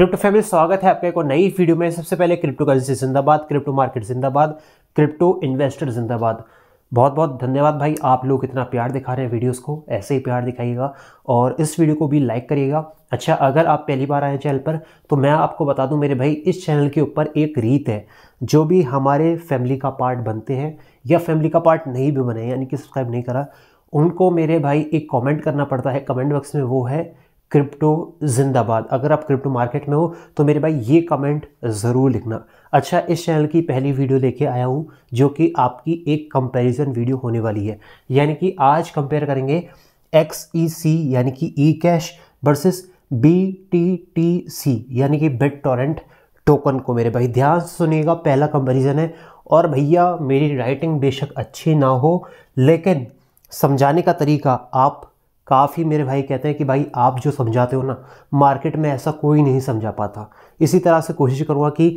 crypto family स्वागत है आपका एक और नई वीडियो में सबसे पहले क्रिप्टो करेंसी जिंदाबाद क्रिप्टो मार्केट जिंदाबाद क्रिप्टो इन्वेस्टर जिंदाबाद बहुत बहुत धन्यवाद भाई आप लोग इतना प्यार दिखा रहे हैं वीडियोस को ऐसे ही प्यार दिखाइएगा और इस वीडियो को भी लाइक करिएगा अच्छा अगर आप पहली बार आए चैनल पर तो मैं आपको बता दूं मेरे भाई इस चैनल के ऊपर एक रीत है जो भी हमारे फैमिली का पार्ट बनते हैं या फैमिली का पार्ट नहीं भी बने यानी कि सब्सक्राइब नहीं करा उनको मेरे भाई एक कॉमेंट करना पड़ता है कमेंट बॉक्स में वो है क्रिप्टो जिंदाबाद अगर आप क्रिप्टो मार्केट में हो तो मेरे भाई ये कमेंट ज़रूर लिखना अच्छा इस चैनल की पहली वीडियो लेके आया हूँ जो कि आपकी एक कंपैरिजन वीडियो होने वाली है यानी कि आज कंपेयर करेंगे एक्स ई सी यानी कि E cash versus B T T C यानी कि बेट टोरेंट टोकन को मेरे भाई ध्यान से सुनिएगा पहला कंपेरिजन है और भैया मेरी राइटिंग बेशक अच्छी ना हो लेकिन समझाने का तरीका आप काफ़ी मेरे भाई कहते हैं कि भाई आप जो समझाते हो ना मार्केट में ऐसा कोई नहीं समझा पाता इसी तरह से कोशिश करूँगा कि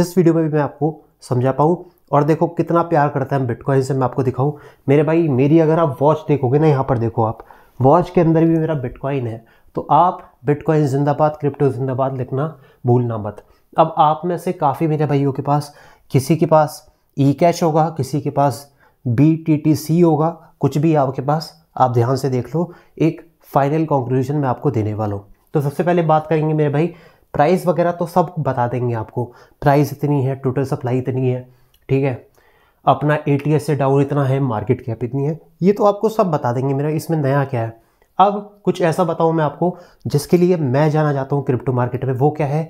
इस वीडियो में भी मैं आपको समझा पाऊँ और देखो कितना प्यार करता है बिटकॉइन से मैं आपको दिखाऊँ मेरे भाई मेरी अगर आप वॉच देखोगे ना यहाँ पर देखो आप वॉच के अंदर भी मेरा बिटकॉइन है तो आप बिटकॉइन जिंदाबाद क्रिप्टो जिंदाबाद लिखना भूलना मत अब आप में से काफ़ी मेरे भाइयों के पास किसी के पास ई कैश होगा किसी के पास बी टी टी सी होगा कुछ भी आपके पास आप ध्यान से देख लो एक फाइनल कॉन्क्लूजन मैं आपको देने वाला हूँ तो सबसे पहले बात करेंगे मेरे भाई प्राइस वगैरह तो सब बता देंगे आपको प्राइस इतनी है टोटल सप्लाई इतनी है ठीक है अपना ए से डाउन इतना है मार्केट कैप इतनी है ये तो आपको सब बता देंगे मेरा इसमें नया क्या है अब कुछ ऐसा बताऊँ मैं आपको जिसके लिए मैं जाना चाहता हूँ क्रिप्टो मार्केट में वो क्या है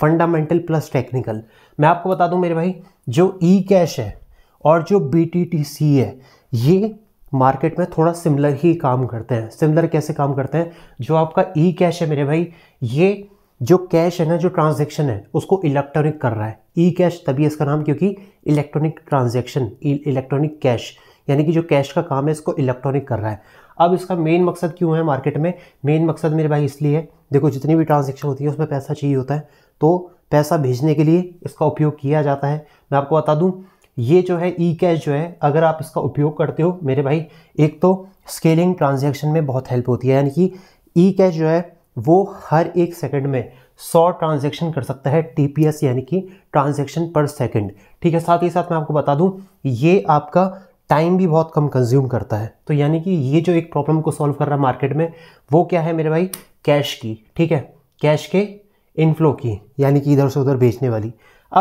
फंडामेंटल प्लस टेक्निकल मैं आपको बता दूँ मेरे भाई जो ई e कैश है और जो बी है ये मार्केट में थोड़ा सिमिलर ही काम करते हैं सिमिलर कैसे काम करते हैं जो आपका ई कैश है मेरे भाई ये जो कैश है ना जो ट्रांजेक्शन है उसको इलेक्ट्रॉनिक कर रहा है ई कैश तभी इसका नाम क्योंकि इलेक्ट्रॉनिक ट्रांजेक्शन इलेक्ट्रॉनिक कैश यानी कि जो कैश का काम है इसको इलेक्ट्रॉनिक कर रहा है अब इसका मेन मकसद क्यों है मार्केट में मेन मकसद मेरे भाई इसलिए है देखो जितनी भी ट्रांजेक्शन होती है उसमें पैसा चाहिए होता है तो पैसा भेजने के लिए इसका उपयोग किया जाता है मैं आपको बता दूँ ये जो है ई कैश जो है अगर आप इसका उपयोग करते हो मेरे भाई एक तो स्केलिंग ट्रांजेक्शन में बहुत हेल्प होती है यानी कि ई कैश जो है वो हर एक सेकंड में 100 ट्रांजेक्शन कर सकता है टी यानी कि ट्रांजेक्शन पर सेकंड ठीक है साथ ही साथ मैं आपको बता दूं ये आपका टाइम भी बहुत कम कंज्यूम करता है तो यानी कि ये जो एक प्रॉब्लम को सॉल्व कर रहा है मार्केट में वो क्या है मेरे भाई कैश की ठीक है कैश के इनफ्लो की यानी कि इधर से उधर बेचने वाली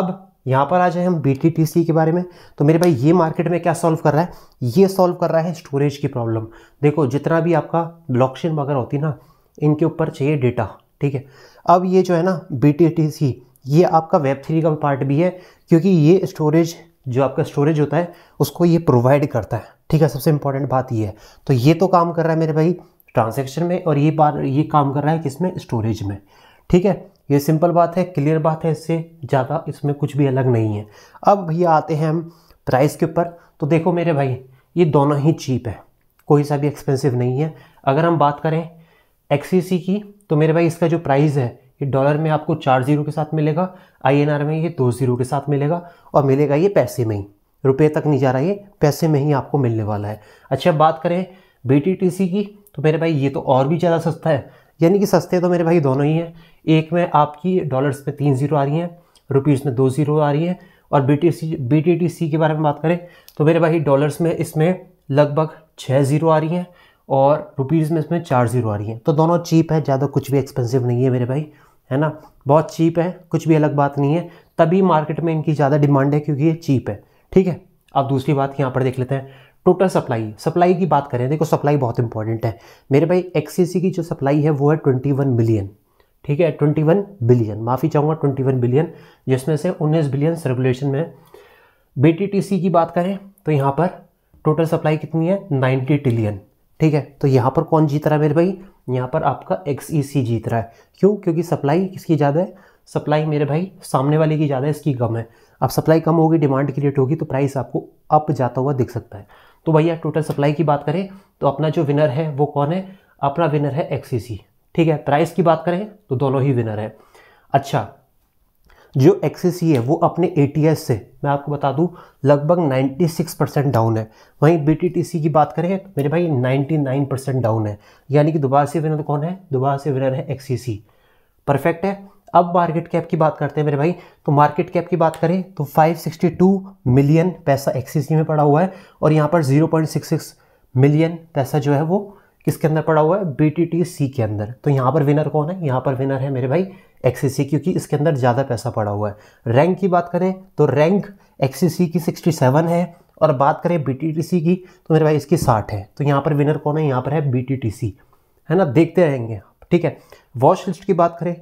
अब यहाँ पर आ जाए हम बी के बारे में तो मेरे भाई ये मार्केट में क्या सॉल्व कर रहा है ये सॉल्व कर रहा है स्टोरेज की प्रॉब्लम देखो जितना भी आपका ब्लॉकचेन वगैरह होती ना इनके ऊपर चाहिए डेटा ठीक है अब ये जो है ना बी ये आपका वेब थ्री का पार्ट भी है क्योंकि ये स्टोरेज जो आपका स्टोरेज होता है उसको ये प्रोवाइड करता है ठीक है सबसे इंपॉर्टेंट बात ये है तो ये तो काम कर रहा है मेरे भाई ट्रांजेक्शन में और ये बार ये काम कर रहा है किसमें स्टोरेज में ठीक है ये सिंपल बात है क्लियर बात है इससे ज़्यादा इसमें कुछ भी अलग नहीं है अब भैया आते हैं हम प्राइस के ऊपर तो देखो मेरे भाई ये दोनों ही चीप है कोई सा भी एक्सपेंसिव नहीं है अगर हम बात करें एक्सीसी की तो मेरे भाई इसका जो प्राइस है ये डॉलर में आपको चार जीरो के साथ मिलेगा आई में ये दो जीरो के साथ मिलेगा और मिलेगा ये पैसे में ही रुपये तक नहीं जा रहा ये पैसे में ही आपको मिलने वाला है अच्छा बात करें बी की तो मेरे भाई ये तो और भी ज़्यादा सस्ता है यानी कि सस्ते तो मेरे भाई दोनों ही हैं एक में आपकी डॉलर्स में तीन जीरो आ रही हैं रुपीज़ में दो जीरो आ रही हैं और B T C B T T C के बारे में बात करें तो मेरे भाई डॉलर्स में इसमें लगभग छः ज़ीरो आ रही हैं और रुपीज़ में इसमें चार ज़ीरो आ रही हैं तो दोनों चीप है ज़्यादा कुछ भी एक्सपेंसिव नहीं है मेरे भाई है ना बहुत चीप है कुछ भी अलग बात नहीं है तभी मार्केट में इनकी ज़्यादा डिमांड है क्योंकि ये चीप है ठीक है अब दूसरी बात यहाँ पर देख लेते हैं टोटल सप्लाई सप्लाई की बात करें देखो सप्लाई बहुत इंपॉर्टेंट है मेरे भाई एक्सीसी की जो सप्लाई है वो है ट्वेंटी वन बिलियन ठीक है ट्वेंटी वन बिलियन माफ़ी चाहूँगा ट्वेंटी वन बिलियन जिसमें से उन्नीस बिलियन सर्कुलेशन में बी की बात करें तो यहाँ पर टोटल सप्लाई कितनी है नाइन्टी ट्रिलियन ठीक है तो यहाँ पर कौन जीत रहा है मेरे भाई यहाँ पर आपका एक्स e जीत रहा है क्यों क्योंकि सप्लाई किसकी ज़्यादा है सप्लाई मेरे भाई सामने वाले की ज़्यादा है इसकी कम है अब सप्लाई कम होगी डिमांड क्रिएट होगी तो प्राइस आपको अप जाता हुआ दिख सकता है तो भैया टोटल सप्लाई की बात करें तो अपना जो विनर है वो कौन है अपना विनर है एक्सीसी ठीक है प्राइस की बात करें तो दोनों ही विनर है अच्छा जो एक्सीसी है वो अपने ए से मैं आपको बता दूं लगभग 96 परसेंट डाउन है वहीं बी की बात करें तो मेरे भाई 99 परसेंट डाउन है यानी कि दोबारा से विनर तो कौन है दोबारा से विनर है एक्सीसी परफेक्ट है अब मार्केट कैप की बात करते हैं मेरे भाई तो मार्केट कैप की बात करें तो 562 मिलियन पैसा एक्सिस में पड़ा हुआ है और यहाँ पर 0.66 मिलियन पैसा जो है वो किसके अंदर पड़ा हुआ है बी के अंदर तो यहाँ पर विनर कौन है यहाँ पर विनर है मेरे भाई एक्सीसी क्योंकि इसके अंदर ज़्यादा पैसा पड़ा हुआ है रैंक की बात करें तो रैंक एक्सीसी की 67 है और बात करें बी की तो मेरे भाई इसकी 60 है तो यहाँ पर विनर कौन है यहाँ पर है बी है ना देखते रहेंगे ठीक है वॉश लिस्ट की बात करें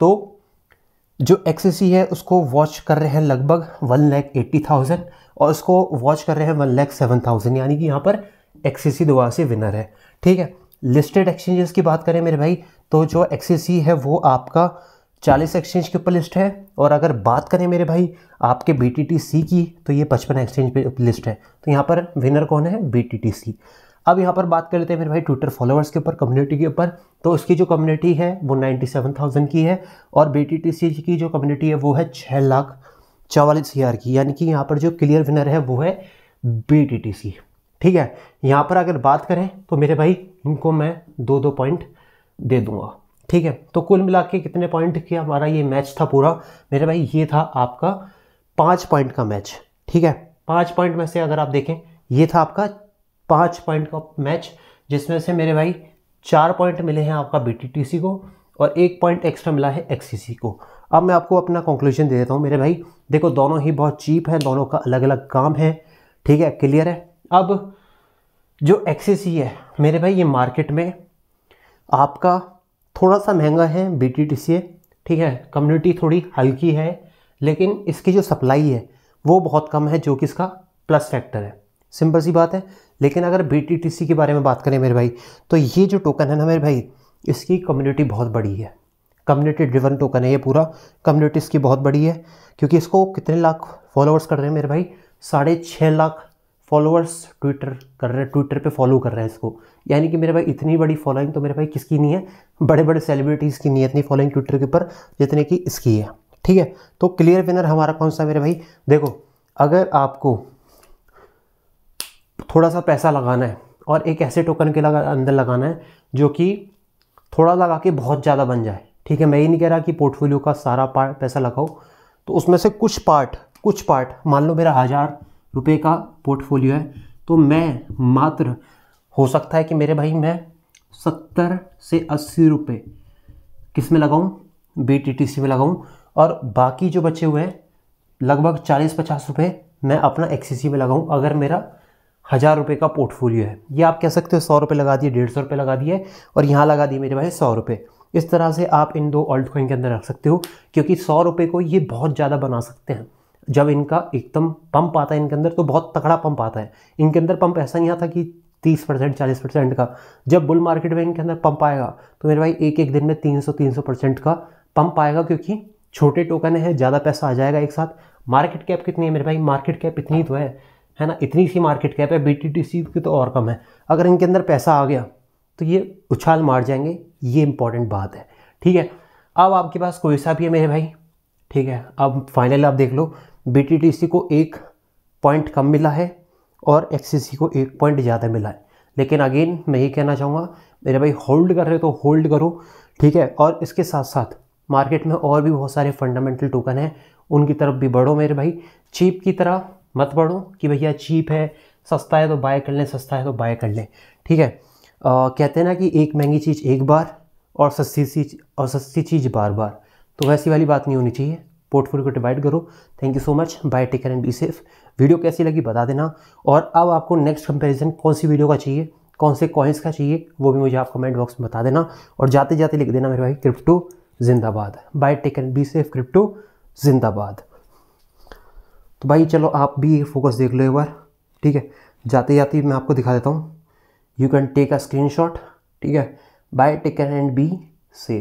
तो जो एक्स है उसको वॉच कर रहे हैं लगभग वन लैख एट्टी थाउजेंड और उसको वॉच कर रहे हैं वन लैख सेवन थाउजेंड यानी कि यहाँ पर सी दोबारा से विनर है ठीक है लिस्टेड एक्सचेंजेस की बात करें मेरे भाई तो जो एक्स है वो आपका चालीस एक्सचेंज के ऊपर लिस्ट है और अगर बात करें मेरे भाई आपके बी की तो ये पचपन एक्सचेंज पे लिस्ट है तो यहाँ पर विनर कौन है बी अब यहाँ पर बात कर लेते हैं मेरे भाई ट्विटर फॉलोअर्स के ऊपर कम्युनिटी के ऊपर तो उसकी जो कम्युनिटी है वो नाइन्टी सेवन थाउजेंड की है और बी की जो कम्युनिटी है वो है छः लाख चवालीस हज़ार की यानी कि यहाँ पर जो क्लियर विनर है वो है बी ठीक है यहाँ पर अगर बात करें तो मेरे भाई इनको मैं दो दो पॉइंट दे दूंगा ठीक है तो कुल मिला के कितने पॉइंट किया हमारा ये मैच था पूरा मेरे भाई ये था आपका पाँच पॉइंट का मैच ठीक है पाँच पॉइंट में से अगर आप देखें ये था आपका पाँच पॉइंट का मैच जिसमें से मेरे भाई चार पॉइंट मिले हैं आपका बी को और एक पॉइंट एक्स्ट्रा मिला है एक्स को अब मैं आपको अपना कंक्लूजन दे देता हूँ मेरे भाई देखो दोनों ही बहुत चीप है दोनों का अलग अलग काम है ठीक है क्लियर है अब जो एक्सीसी है मेरे भाई ये मार्केट में आपका थोड़ा सा महंगा है बी टी टी सी है ठीक है कम्युनिटी थोड़ी हल्की है लेकिन इसकी जो सप्लाई है वो बहुत कम है जो कि इसका प्लस फैक्टर है सिंपल सी बात है लेकिन अगर बी के बारे में बात करें मेरे भाई तो ये जो टोकन है ना मेरे भाई इसकी कम्युनिटी बहुत बड़ी है कम्युनिटी ड्रिवन टोकन है ये पूरा कम्युनिटी इसकी बहुत बड़ी है क्योंकि इसको कितने लाख फॉलोअर्स कर रहे हैं मेरे भाई साढ़े छः लाख फॉलोअर्स ट्विटर कर रहे हैं ट्विटर पे फॉलो कर रहे हैं इसको यानी कि मेरे भाई इतनी बड़ी फॉलोइंग तो मेरे भाई किसकी नहीं है बड़े बड़े सेलिब्रिटीज़ की नहीं है इतनी फॉलोइंग ट्विटर के ऊपर जितने की इसकी है ठीक है तो क्लियर विनर हमारा कौन सा मेरे भाई देखो अगर आपको थोड़ा सा पैसा लगाना है और एक ऐसे टोकन के लगा अंदर लगाना है जो कि थोड़ा लगा के बहुत ज़्यादा बन जाए ठीक है मैं ये नहीं कह रहा कि पोर्टफोलियो का सारा पार्ट पैसा लगाओ तो उसमें से कुछ पार्ट कुछ पार्ट मान लो मेरा हज़ार रुपये का पोर्टफोलियो है तो मैं मात्र हो सकता है कि मेरे भाई मैं सत्तर से अस्सी रुपये किस में लगाऊँ बी टी टी सी में लगाऊँ और बाकी जो बचे हुए हैं लगभग चालीस पचास रुपये मैं अपना एक्सीसी में लगाऊँ अगर मेरा हज़ार रुपये का पोर्टफोलियो है ये आप कह सकते हो सौ रुपये लगा दिए डेढ़ सौ रुपये लगा दिए और यहाँ लगा दिए मेरे भाई सौ रुपये इस तरह से आप इन दो ऑल्ट कॉइन के अंदर रख सकते हो क्योंकि सौ रुपये को ये बहुत ज़्यादा बना सकते हैं जब इनका एकदम पंप आता है इनके अंदर तो बहुत तगड़ा पंप आता है इनके अंदर पंप ऐसा नहीं आता कि तीस परसेंट चालीस परसेंट का जब बुल मार्केट में इनके अंदर पंप आएगा तो मेरे भाई एक एक दिन में तीन सौ तीन सौ परसेंट का पंप आएगा क्योंकि छोटे टोकन है ज़्यादा पैसा आ जाएगा एक साथ मार्केट कैप कितनी है मेरे भाई मार्केट कैप इतनी तो है है ना इतनी सी मार्केट कैप है बी की तो और कम है अगर इनके अंदर पैसा आ गया तो ये उछाल मार जाएंगे ये इंपॉर्टेंट बात है ठीक है अब आपके पास कोई सा भी है मेरे भाई ठीक है अब फाइनल आप देख लो बी को एक पॉइंट कम मिला है और एक्स को एक पॉइंट ज़्यादा मिला है लेकिन अगेन मैं ये कहना चाहूँगा मेरे भाई होल्ड कर रहे हो तो होल्ड करो ठीक है और इसके साथ साथ मार्केट में और भी बहुत सारे फंडामेंटल टोकन हैं उनकी तरफ भी बढ़ो मेरे भाई चीप की तरह मत पढ़ो कि भैया चीप है सस्ता है तो बाय कर लें सस्ता है तो बाय कर लें ठीक है आ, कहते हैं ना कि एक महंगी चीज़ एक बार और सस्ती चीज और सस्ती चीज़ बार बार तो वैसी वाली बात नहीं होनी चाहिए पोर्टफोलियो को डिवाइड करो thank you so much bye take and be safe video कैसी लगी बता देना और अब आपको नेक्स्ट कंपेरिज़न कौन सी वीडियो का चाहिए कौन से कॉइन्स का चाहिए वो भी मुझे आप कमेंट बॉक्स में बता देना और जाते जाते लिख देना मेरे भाई क्रिप्टो जिंदाबाद bye take and be safe crypto जिंदाबाद तो भाई चलो आप भी ये फोकस देख लो एक बार ठीक है जाते जाते मैं आपको दिखा देता हूँ you can take a screen ठीक है bye take and be safe